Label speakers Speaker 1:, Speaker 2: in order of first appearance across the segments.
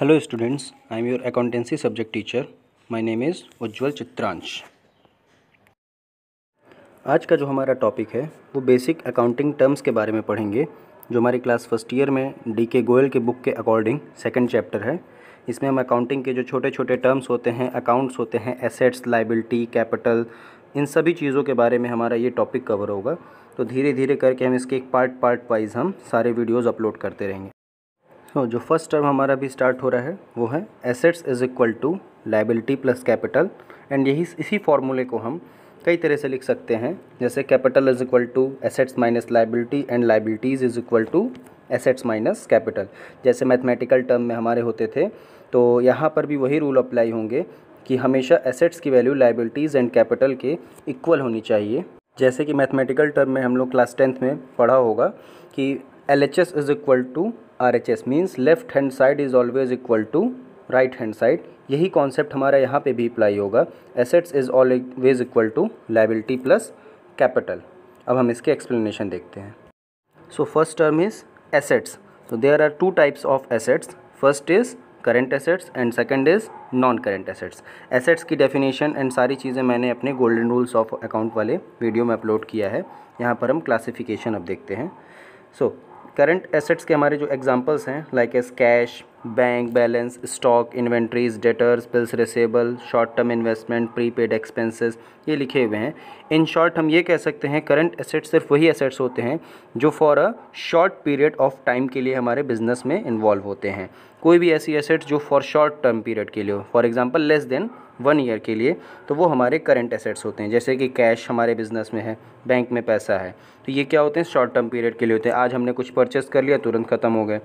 Speaker 1: hello students I am your accountancy subject teacher my name is Ujjwal Chitransh आज का जो हमारा टॉपिक है वो बेसिक अकाउंटिंग टर्म्स के बारे में पढ़ेंगे जो हमारी क्लास फर्स्ट ईयर में डी के गोयल के बुक के अकॉर्डिंग सेकंड चैप्टर है इसमें हम अकाउंटिंग के जो छोटे छोटे टर्म्स होते हैं अकाउंट्स होते हैं एसेट्स लाइबिलिटी कैपिटल इन सभी चीज़ों के बारे में हमारा ये टॉपिक कवर होगा तो धीरे धीरे करके हम इसके एक पार्ट पार्ट वाइज हम सारे वीडियोज़ अपलोड करते रहेंगे तो जो फर्स्ट टर्म हमारा भी स्टार्ट हो रहा है वो है assets is equal to liability plus capital and यही इसी फॉर्मूले को हम कई तरह से लिख सकते हैं जैसे capital is equal to assets minus liability and liabilities is equal to assets minus capital जैसे मैथमेटिकल टर्म में हमारे होते थे तो यहाँ पर भी वही रूल अप्लाई होंगे कि हमेशा एसेट्स की वैल्यू लाइबिलिटीज़ एंड कैपिटल के इक्वल होनी चाहिए जैसे कि मैथमेटिकल टर्म में हम लोग क्लास टेंथ में पढ़ा होगा कि L H S is equal to R H S means left hand side is always equal to right hand side यही कॉन्सेप्ट हमारा यहाँ पे भी अप्लाई होगा assets is always equal to liability plus capital अब हम इसके एक्सप्लेनेशन देखते हैं so first term is assets तो there are two types of assets first is current assets and second is non current assets assets की definition and सारी चीज़ें मैंने अपने गोल्डन रूल्स ऑफ अकाउंट वाले वीडियो में अपलोड किया है यहाँ पर हम क्लासिफिकेशन अब देखते हैं सो करंट एसेट्स के हमारे जो एग्जांपल्स हैं like as cash bank balance stock inventories debtors bills receivable short term investment prepaid expenses ये लिखे हुए हैं इन शॉर्ट हम ये कह सकते हैं करंट एसेट्स सिर्फ वही एसेट्स होते हैं जो for a short period of time के लिए हमारे बिजनेस में इन्वॉल्व होते हैं कोई भी ऐसी एसेट्स जो फॉर शॉर्ट टर्म पीरियड के लिए हो for example less than one year के लिए तो वो हमारे करंट एसेट्स होते हैं जैसे कि कैश हमारे बिजनेस में है बैंक में पैसा है तो ये क्या होते हैं शॉर्ट टर्म पीरियड के लिए होते हैं आज हमने कुछ परचेस कर लिया तुरंत ख़त्म हो गए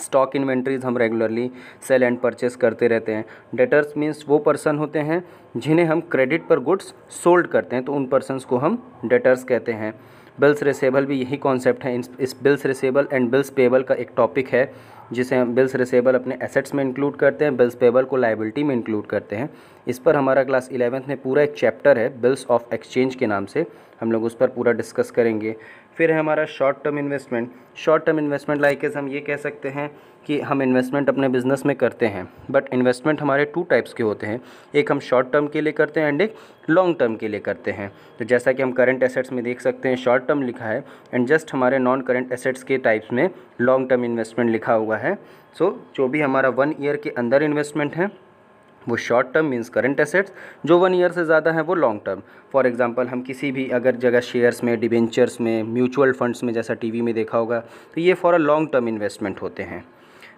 Speaker 1: स्टॉक इन्वेंट्रीज हम रेगुलरली सेल एंड परचेस करते रहते हैं डेटर्स मीन्स वो पर्सन होते हैं जिन्हें हम क्रेडिट पर गुड्स सोल्ड करते हैं तो उन पर्सनस को हम डेटर्स कहते हैं बिल्स रिसेबल भी यही कॉन्सेप्ट है इस bills receivable and bills payable का एक टॉपिक है जिसे हम बिल्स रिसेबल अपने एसेट्स में इंक्लूड करते हैं बिल्स पेबल को लाइबिलिटी में इंक्लूड करते हैं इस पर हमारा क्लास इलेवेंथ में पूरा एक चैप्टर है बिल्स ऑफ एक्सचेंज के नाम से हम लोग उस पर पूरा डिस्कस करेंगे फिर है हमारा short term investment short term investment like हम ये कह सकते हैं कि हम इन्वेस्टमेंट अपने बिजनेस में करते हैं बट इन्वेस्टमेंट हमारे टू टाइप्स के होते हैं एक हम शॉर्ट टर्म के लिए करते हैं एंड एक लॉन्ग टर्म के लिए करते हैं तो जैसा कि हम करंट एसेट्स में देख सकते हैं शॉर्ट टर्म लिखा है एंड जस्ट हमारे नॉन करंट एसेट्स के टाइप्स में लॉन्ग टर्म इन्वेस्टमेंट लिखा हुआ है सो so, जो भी हमारा वन ईयर के अंदर इन्वेस्टमेंट है वो short term means current assets जो वन ईयर से ज़्यादा हैं वो लॉन्ग टर्म फॉर एग्जांपल हम किसी भी अगर जगह शेयर्स में डिबेंचर्स में म्यूचुअल फंड्स में जैसा टीवी में देखा होगा तो ये for a long term investment होते हैं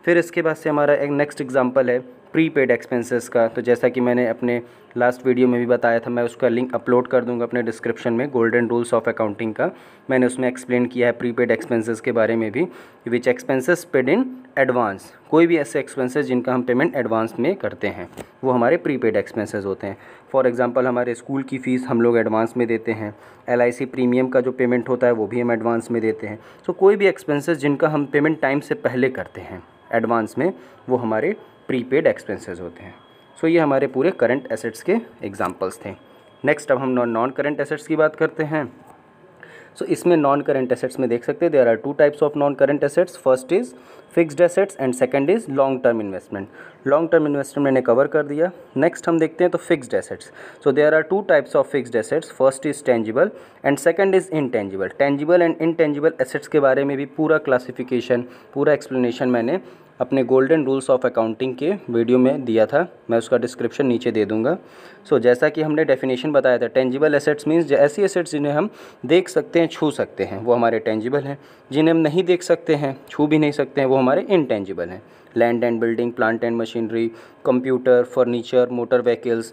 Speaker 1: फिर इसके बाद से हमारा एक नेक्स्ट एग्जाम्पल है प्री पेड एक्सपेंसेस का तो जैसा कि मैंने अपने लास्ट वीडियो में भी बताया था मैं उसका लिंक अपलोड कर दूंगा अपने डिस्क्रिप्शन में गोल्डन रूल्स ऑफ अकाउंटिंग का मैंने उसमें एक्सप्लेन किया है प्रीपेड एक्सपेंसेस के बारे में भी which expenses paid in advance कोई भी ऐसे एक्सपेंसेस जिनका हम पेमेंट एडवांस में करते हैं वो हमारे प्री पेड एक्सपेंसेस होते हैं फॉर एग्ज़ाम्पल हमारे स्कूल की फ़ीस हम लोग एडवांस में देते हैं एल प्रीमियम का जो पेमेंट होता है वो भी हम एडवांस में देते हैं सो so, कोई भी एक्सपेंसेस जिनका हम पेमेंट टाइम से पहले करते हैं एडवांस में वो हमारे प्रीपेड एक्सपेंसेस होते हैं सो so, ये हमारे पूरे करंट एसेट्स के एग्जाम्पल्स थे नेक्स्ट अब हम नॉन करंट एसेट्स की बात करते हैं सो so, इसमें नॉन करंट एसेट्स में देख सकते हैं there are two types of non current assets first is fixed assets and second is long term investment long term investment मैंने कवर कर दिया नेक्स्ट हम देखते हैं तो fixed assets so there are two types of fixed assets first is tangible and second is intangible tangible and intangible assets के बारे में भी पूरा क्लासिफिकेशन पूरा एक्सप्लेनेशन मैंने अपने गोल्डन रूल्स ऑफ अकाउंटिंग के वीडियो में दिया था मैं उसका डिस्क्रिप्शन नीचे दे दूंगा सो so, जैसा कि हमने डेफिनेशन बताया था टेंजिबल एसेट्स मीन्स ऐसी एसेट्स जिन्हें हम देख सकते हैं छू सकते हैं वो हमारे टेंजिबल हैं जिन्हें हम नहीं देख सकते हैं छू भी नहीं सकते हैं वो हमारे इनटेंजिबल हैं land and building plant and machinery computer furniture motor vehicles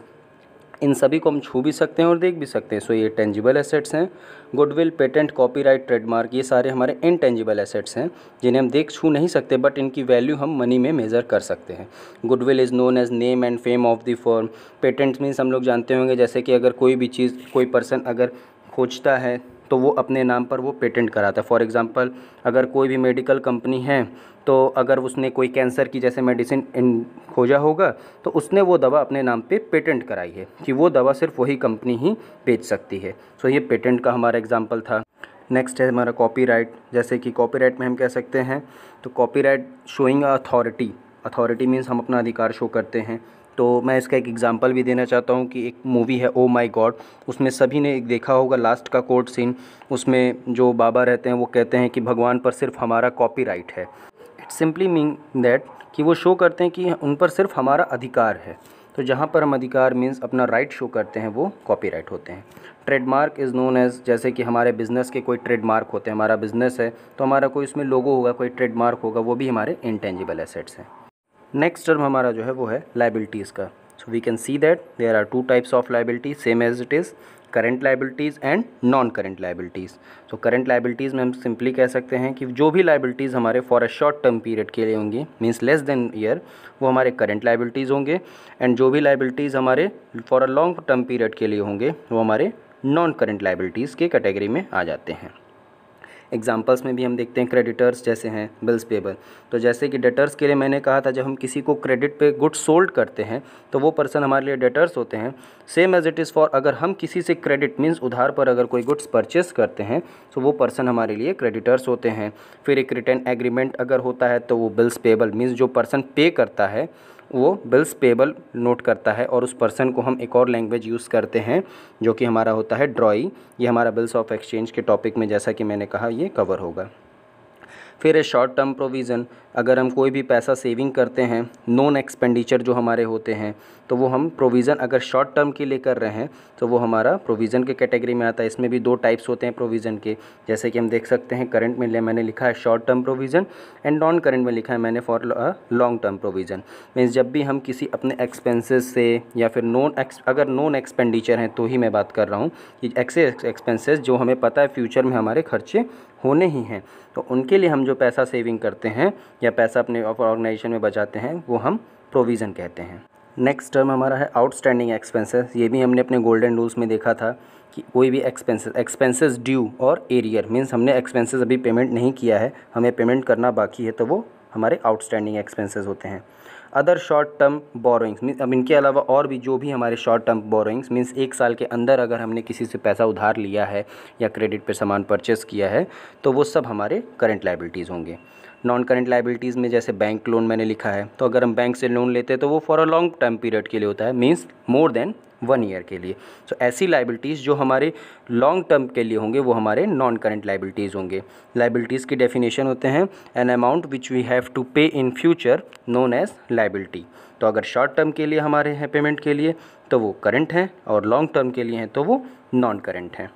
Speaker 1: इन सभी को हम छू भी सकते हैं और देख भी सकते हैं सो ये टेंजिबल एसेट्स हैं गुडविल पेटेंट कॉपीराइट ट्रेडमार्क ये सारे हमारे इनटेंजिबल एसेट्स हैं जिन्हें हम देख छू नहीं सकते बट इनकी वैल्यू हम मनी में मेज़र कर सकते हैं goodwill is known as name and fame of the form patents means हम लोग जानते होंगे जैसे कि अगर कोई भी चीज़ कोई पर्सन अगर खोजता है तो वो अपने नाम पर वो पेटेंट कराता है फॉर एग्ज़ाम्पल अगर कोई भी मेडिकल कंपनी है तो अगर उसने कोई कैंसर की जैसे मेडिसिन खोजा होगा तो उसने वो दवा अपने नाम पे पेटेंट कराई है कि वो दवा सिर्फ वही कंपनी ही बेच सकती है सो ये पेटेंट का हमारा एग्ज़ाम्पल था नेक्स्ट है हमारा कॉपीराइट जैसे कि कॉपीराइट में हम कह सकते हैं तो copyright showing authority authority means हम अपना अधिकार शो करते हैं तो मैं इसका एक एग्ज़ाम्पल भी देना चाहता हूँ कि एक मूवी है ओ माय गॉड उसमें सभी ने एक देखा होगा लास्ट का कोर्ट सीन उसमें जो बाबा रहते हैं वो कहते हैं कि भगवान पर सिर्फ हमारा कॉपीराइट है इट सिंपली मीन दैट कि वो शो करते हैं कि उन पर सिर्फ हमारा अधिकार है तो जहाँ पर हम अधिकार मीन्स अपना राइट शो करते हैं वो कॉपीराइट होते हैं ट्रेडमार्क इज़ नोन एज़ जैसे कि हमारे बिज़नेस के कोई ट्रेडमार्क होते हैं हमारा बिज़नेस है तो हमारा कोई उसमें लोगो होगा कोई ट्रेडमार्क होगा वो भी हमारे इंटेंजिबल एसेट्स हैं नेक्स्ट टर्म हमारा जो है वो है लाइबिलिटीज़ का so we can see that there are two types of liability same as it is current liabilities and non current liabilities तो करेंट लाइबिलिटीज़ में हम सिंपली कह सकते हैं कि जो भी लाइबिलिटीज़ हमारे for a short term period के लिए होंगी मीन्स लेस देन ईयर वो हमारे करेंट लाइबिलिटीज़ होंगे एंड जो भी लाइबिलिटीज़ हमारे for a long term period के लिए होंगे वो हमारे नॉन करेंट लाइबिलिटीज़ के कैटेगरी में आ जाते हैं एग्जांपल्स में भी हम देखते हैं क्रेडिटर्स जैसे हैं बिल्स पेबल तो जैसे कि डेटर्स के लिए मैंने कहा था जब हम किसी को क्रेडिट पे गुड्स सोल्ड करते हैं तो वो पर्सन हमारे लिए डेटर्स होते हैं same as it is for अगर हम किसी से क्रेडिट मीन्स उधार पर अगर कोई गुड्स परचेस करते हैं तो वो पर्सन हमारे लिए क्रेडिटर्स होते हैं फिर एक रिटर्न एग्रीमेंट अगर होता है तो वो बिल्स पेबल मीन्स जो पर्सन पे करता है वो बिल्स पेबल नोट करता है और उस पर्सन को हम एक और लैंग्वेज यूज़ करते हैं जो कि हमारा होता है ड्रॉई ये हमारा बिल्स ऑफ एक्सचेंज के टॉपिक में जैसा कि मैंने कहा ये कवर होगा फिर शॉर्ट टर्म प्रोविज़न अगर हम कोई भी पैसा सेविंग करते हैं नॉन एक्सपेंडिचर जो हमारे होते हैं तो वो हम प्रोविज़न अगर शॉर्ट टर्म के लिए कर रहे हैं तो वो हमारा प्रोविज़न के कैटेगरी में आता है इसमें भी दो टाइप्स होते हैं प्रोविज़न के जैसे कि हम देख सकते हैं करंट में मैंने लिखा है short term provision and non current में लिखा है मैंने for long term provision means जब भी हम किसी अपने एक्सपेंसिस से या फिर नॉन अगर नॉन एक्सपेंडिचर हैं तो ही मैं बात कर रहा हूँ कि एक्से एक्सपेंसिस जो हमें पता है फ्यूचर में हमारे खर्चे होने ही हैं तो उनके लिए हम जो पैसा सेविंग करते हैं या पैसा अपने ऑर्गेनाइजेशन में बचाते हैं वो हम प्रोविज़न कहते हैं नेक्स्ट टर्म हमारा है आउटस्टैंडिंग एक्सपेंसेस ये भी हमने अपने गोल्डन रूल्स में देखा था कि कोई भी एक्सपेंसेस एक्सपेंसेस ड्यू और एरियर मीन्स हमने एक्सपेंसेस अभी पेमेंट नहीं किया है हमें पेमेंट करना बाकी है तो वो हमारे आउटस्टैंडिंग एक्सपेंसेस होते हैं other short term borrowings means अब इनके अलावा और भी जो भी हमारे शॉर्ट टर्म बोरोइंग्स मीन्स एक साल के अंदर अगर हमने किसी से पैसा उधार लिया है या क्रेडिट पर सामान परचेस किया है तो वो सब हमारे करेंट लाइबिलिटीज़ होंगे नॉन करेंट लाइबिलिटीज़ में जैसे बैंक लोन मैंने लिखा है तो अगर हम बैंक से लोन लेते हैं तो वो for a long term period के लिए होता है means more than one year के लिए सो ऐसी लाइबिलिटीज़ जो हमारे लॉन्ग टर्म के लिए होंगे वो हमारे नॉन करेंट लाइबिलिटीज़ होंगे लाइबिलिटीज़ की डेफिनेशन होते हैं an amount which we have to pay in future known as liability तो अगर शॉर्ट टर्म के लिए हमारे हैं पेमेंट के लिए तो वो करंट हैं और लॉन्ग टर्म के लिए हैं तो वो नॉन करंट हैं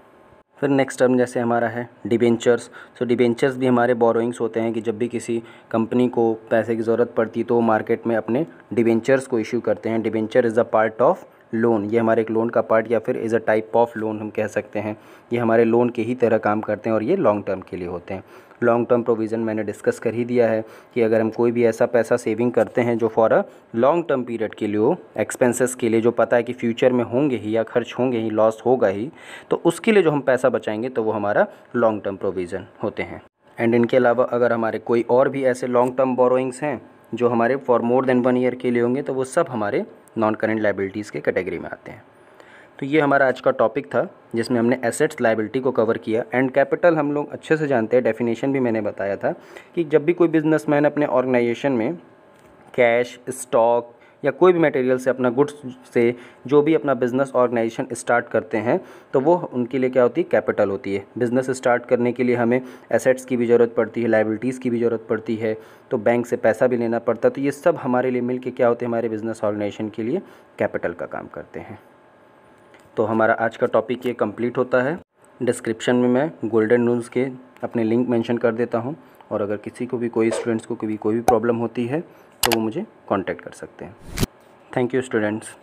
Speaker 1: फिर नेक्स्ट टर्म जैसे हमारा है डिबेंचर्स सो डिबेंचर्स भी हमारे बोरोइंग्स होते हैं कि जब भी किसी कंपनी को पैसे की ज़रूरत पड़ती है तो मार्केट में अपने डिबेंचर्स को इशू करते हैं debenture is a part of loan ये हमारे एक लोन का पार्ट या फिर is a type of loan हम कह सकते हैं ये हमारे लोन के ही तरह काम करते हैं और ये लॉन्ग टर्म के लिए होते हैं लॉन्ग टर्म प्रोविज़न मैंने डिस्कस कर ही दिया है कि अगर हम कोई भी ऐसा पैसा सेविंग करते हैं जो for a long term period के लिए हो एक्सपेंसेस के लिए जो पता है कि फ्यूचर में होंगे ही या खर्च होंगे ही लॉस होगा ही तो उसके लिए जो हम पैसा बचाएंगे तो वो हमारा लॉन्ग टर्म प्रोविज़न होते हैं एंड इनके अलावा अगर हमारे कोई और भी ऐसे लॉन्ग टर्म बोरोइंग्स हैं जो हमारे for more than one year के लिए होंगे तो वो सब हमारे नॉन करेंट लाइबिलिटीज़ के कैटेगरी में आते हैं तो ये हमारा आज का टॉपिक था जिसमें हमने एसेट्स लाइबिलिटी को कवर किया एंड कैपिटल हम लोग अच्छे से जानते हैं डेफिनेशन भी मैंने बताया था कि जब भी कोई बिजनेसमैन अपने ऑर्गेनाइजेशन में कैश स्टॉक या कोई भी मटेरियल से अपना गुड्स से जो भी अपना बिज़नेस ऑर्गेनाइजेशन स्टार्ट करते हैं तो वो उनके लिए क्या होती है कैपिटल होती है बिज़नेस स्टार्ट करने के लिए हमें एसेट्स की भी ज़रूरत पड़ती है लाइबिलिटीज़ की भी ज़रूरत पड़ती है तो बैंक से पैसा भी लेना पड़ता है तो ये सब हमारे लिए मिल क्या होते हैं हमारे बिज़नेस ऑर्गेनाइजेशन के लिए कैपिटल का काम करते हैं तो हमारा आज का टॉपिक ये कम्प्लीट होता है डिस्क्रिप्शन में मैं गोल्डन रूल्स के अपने लिंक मेंशन कर देता हूँ और अगर किसी को भी कोई स्टूडेंट्स को कभी कोई भी प्रॉब्लम होती है तो वो मुझे कॉन्टैक्ट कर सकते हैं थैंक यू स्टूडेंट्स